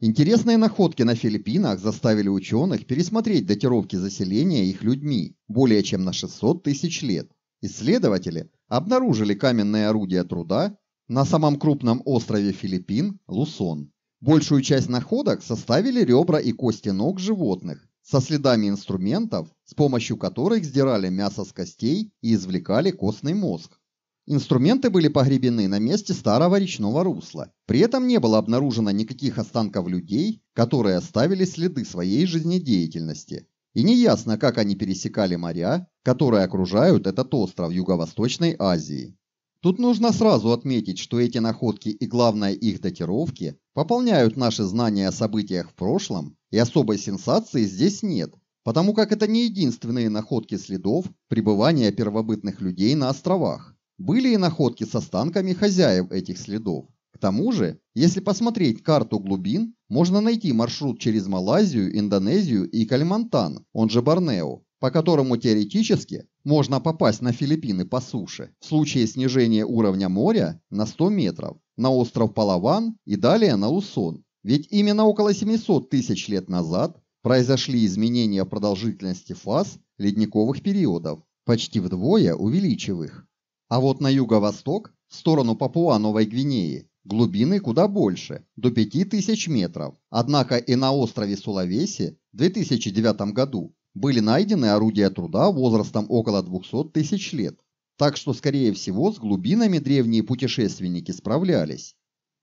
Интересные находки на Филиппинах заставили ученых пересмотреть датировки заселения их людьми более чем на 600 тысяч лет. Исследователи обнаружили каменные орудия труда на самом крупном острове Филиппин – Лусон. Большую часть находок составили ребра и кости ног животных со следами инструментов, с помощью которых сдирали мясо с костей и извлекали костный мозг. Инструменты были погребены на месте старого речного русла. При этом не было обнаружено никаких останков людей, которые оставили следы своей жизнедеятельности. И неясно, как они пересекали моря, которые окружают этот остров Юго-Восточной Азии. Тут нужно сразу отметить, что эти находки и главное их датировки пополняют наши знания о событиях в прошлом, и особой сенсации здесь нет, потому как это не единственные находки следов пребывания первобытных людей на островах. Были и находки с останками хозяев этих следов. К тому же, если посмотреть карту глубин, можно найти маршрут через Малайзию, Индонезию и Кальмантан, он же Борнео, по которому теоретически можно попасть на Филиппины по суше в случае снижения уровня моря на 100 метров, на остров Палаван и далее на Лусон. Ведь именно около 700 тысяч лет назад произошли изменения продолжительности фаз ледниковых периодов, почти вдвое увеличив их. А вот на юго-восток, в сторону Папуа-Новой Гвинеи, глубины куда больше, до 5000 метров. Однако и на острове Сулавеси в 2009 году были найдены орудия труда возрастом около 200 тысяч лет. Так что, скорее всего, с глубинами древние путешественники справлялись.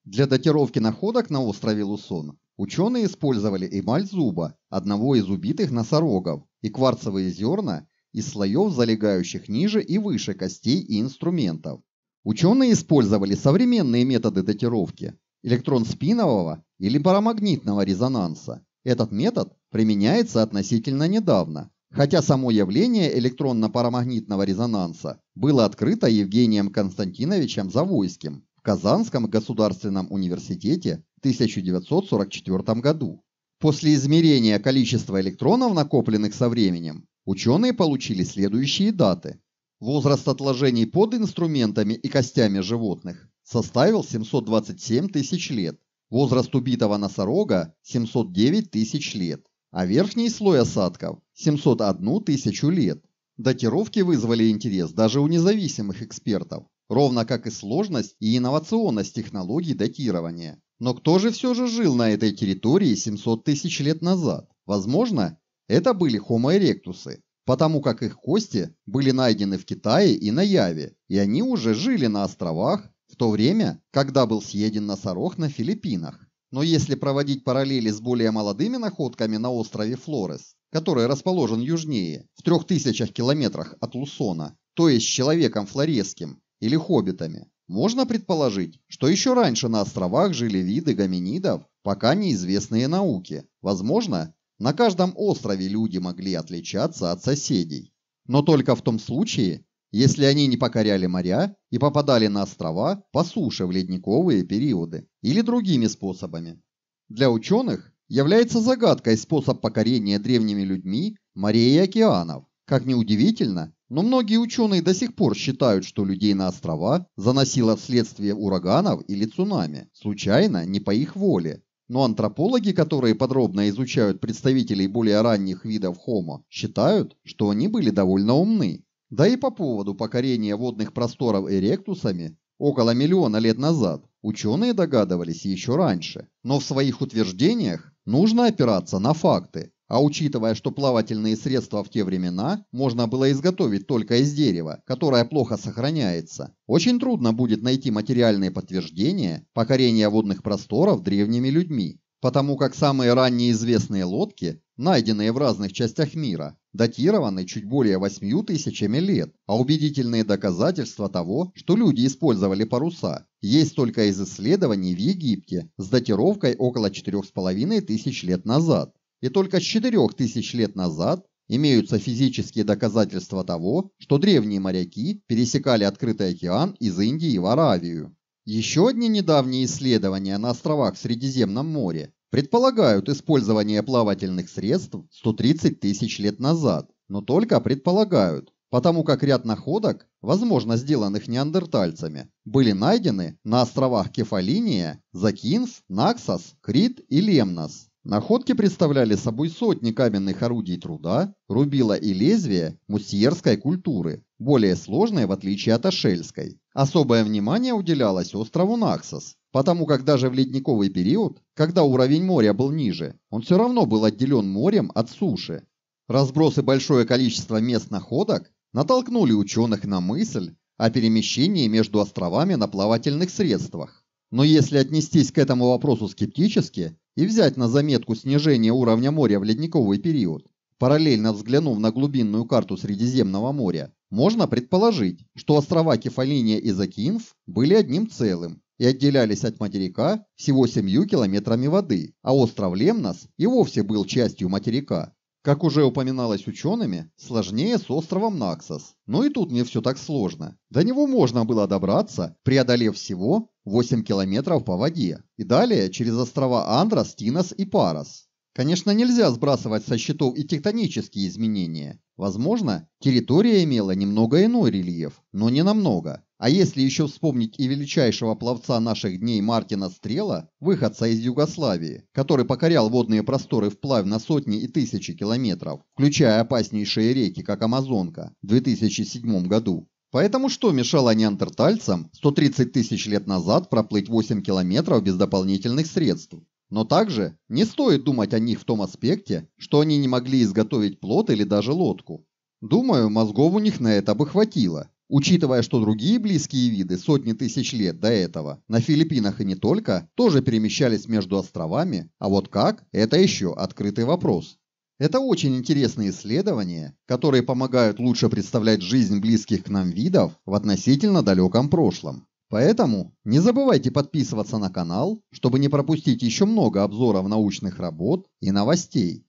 Для датировки находок на острове Лусон ученые использовали эмаль зуба, одного из убитых носорогов, и кварцевые зерна из слоев, залегающих ниже и выше костей и инструментов. Ученые использовали современные методы датировки – электрон спинового или парамагнитного резонанса. Этот метод применяется относительно недавно, хотя само явление электронно-парамагнитного резонанса было открыто Евгением Константиновичем Завойским в Казанском государственном университете в 1944 году. После измерения количества электронов, накопленных со временем, Ученые получили следующие даты. Возраст отложений под инструментами и костями животных составил 727 тысяч лет, возраст убитого носорога – 709 тысяч лет, а верхний слой осадков – 701 тысячу лет. Датировки вызвали интерес даже у независимых экспертов, ровно как и сложность и инновационность технологий датирования. Но кто же все же жил на этой территории 700 тысяч лет назад? Возможно, это были Homo erectus, потому как их кости были найдены в Китае и на Яве, и они уже жили на островах в то время, когда был съеден носорог на Филиппинах. Но если проводить параллели с более молодыми находками на острове Флорес, который расположен южнее, в 3000 километрах от Лусона, то есть с человеком флоресским или хоббитами, можно предположить, что еще раньше на островах жили виды гоминидов, пока неизвестные науке. Возможно, на каждом острове люди могли отличаться от соседей, но только в том случае, если они не покоряли моря и попадали на острова по суше в ледниковые периоды или другими способами. Для ученых является загадкой способ покорения древними людьми морей и океанов. Как ни удивительно, но многие ученые до сих пор считают, что людей на острова заносило вследствие ураганов или цунами, случайно, не по их воле, но антропологи, которые подробно изучают представителей более ранних видов Homo, считают, что они были довольно умны. Да и по поводу покорения водных просторов эректусами около миллиона лет назад ученые догадывались еще раньше. Но в своих утверждениях нужно опираться на факты, а учитывая, что плавательные средства в те времена можно было изготовить только из дерева, которое плохо сохраняется, очень трудно будет найти материальные подтверждения покорения водных просторов древними людьми, потому как самые ранние известные лодки, найденные в разных частях мира, датированы чуть более 8 тысячами лет, а убедительные доказательства того, что люди использовали паруса, есть только из исследований в Египте с датировкой около 4,5 тысяч лет назад и только с 4000 лет назад имеются физические доказательства того, что древние моряки пересекали Открытый океан из Индии в Аравию. Еще одни недавние исследования на островах в Средиземном море предполагают использование плавательных средств 130 тысяч лет назад, но только предполагают, потому как ряд находок, возможно сделанных неандертальцами, были найдены на островах Кефалиния, Закинф, Наксос, Крит и Лемнос. Находки представляли собой сотни каменных орудий труда, рубила и лезвия мусьерской культуры, более сложной в отличие от ашельской. Особое внимание уделялось острову Наксос, потому как даже в ледниковый период, когда уровень моря был ниже, он все равно был отделен морем от суши. Разбросы большое количество мест находок натолкнули ученых на мысль о перемещении между островами на плавательных средствах. Но если отнестись к этому вопросу скептически, и взять на заметку снижение уровня моря в ледниковый период, параллельно взглянув на глубинную карту Средиземного моря, можно предположить, что острова Кефалиния и Закинф были одним целым и отделялись от материка всего 7 километрами воды, а остров Лемнос и вовсе был частью материка. Как уже упоминалось учеными, сложнее с островом Наксос, но и тут не все так сложно. До него можно было добраться, преодолев всего 8 километров по воде, и далее через острова Андрос, Тинос и Парос. Конечно, нельзя сбрасывать со счетов и тектонические изменения. Возможно, территория имела немного иной рельеф, но не намного. А если еще вспомнить и величайшего пловца наших дней Мартина Стрела, выходца из Югославии, который покорял водные просторы вплавь на сотни и тысячи километров, включая опаснейшие реки, как Амазонка, в 2007 году, Поэтому что мешало неандертальцам 130 тысяч лет назад проплыть 8 километров без дополнительных средств? Но также не стоит думать о них в том аспекте, что они не могли изготовить плот или даже лодку. Думаю, мозгов у них на это бы хватило, учитывая, что другие близкие виды сотни тысяч лет до этого, на Филиппинах и не только, тоже перемещались между островами, а вот как – это еще открытый вопрос. Это очень интересные исследования, которые помогают лучше представлять жизнь близких к нам видов в относительно далеком прошлом. Поэтому не забывайте подписываться на канал, чтобы не пропустить еще много обзоров научных работ и новостей.